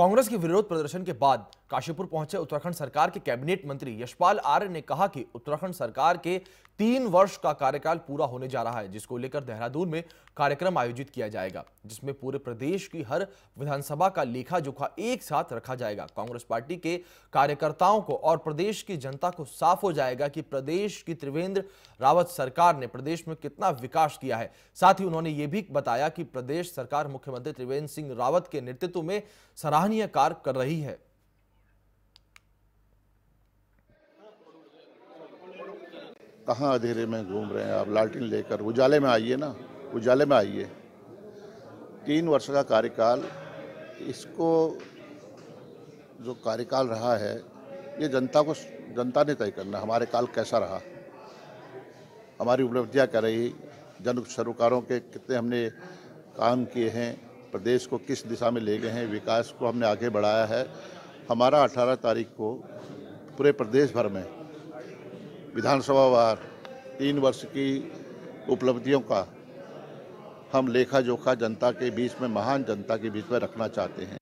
कांग्रेस के विरोध प्रदर्शन के बाद काशीपुर पहुंचे उत्तराखंड सरकार के कैबिनेट मंत्री यशपाल आर्य ने कहा कि उत्तराखंड सरकार के तीन वर्ष का कार्यकाल पूरा होने जा रहा है जिसको लेकर देहरादून में कार्यक्रम आयोजित किया जाएगा जिसमें पूरे प्रदेश की हर विधानसभा का लेखा जोखा एक साथ रखा जाएगा कांग्रेस पार्टी के कार्यकर्ताओं को और प्रदेश की जनता को साफ हो जाएगा कि प्रदेश की त्रिवेंद्र रावत सरकार ने प्रदेश में कितना विकास किया है साथ ही उन्होंने ये भी बताया कि प्रदेश सरकार मुख्यमंत्री त्रिवेंद्र सिंह रावत के नेतृत्व में सराहनीय सराहनीय कार्य कर रही है कहाँ अंधेरे में घूम रहे हैं आप लालटीन लेकर उजाले में आइए ना उजाले में आइए तीन वर्ष का कार्यकाल इसको जो कार्यकाल रहा है ये जनता को जनता ने तय करना हमारे काल कैसा रहा हमारी उपलब्धियाँ क्या रही जन सरोकारों के कितने हमने काम किए हैं प्रदेश को किस दिशा में ले गए हैं विकास को हमने आगे बढ़ाया है हमारा 18 तारीख को पूरे प्रदेश भर में विधानसभा वार तीन वर्ष की उपलब्धियों का हम लेखा जोखा जनता के बीच में महान जनता के बीच में रखना चाहते हैं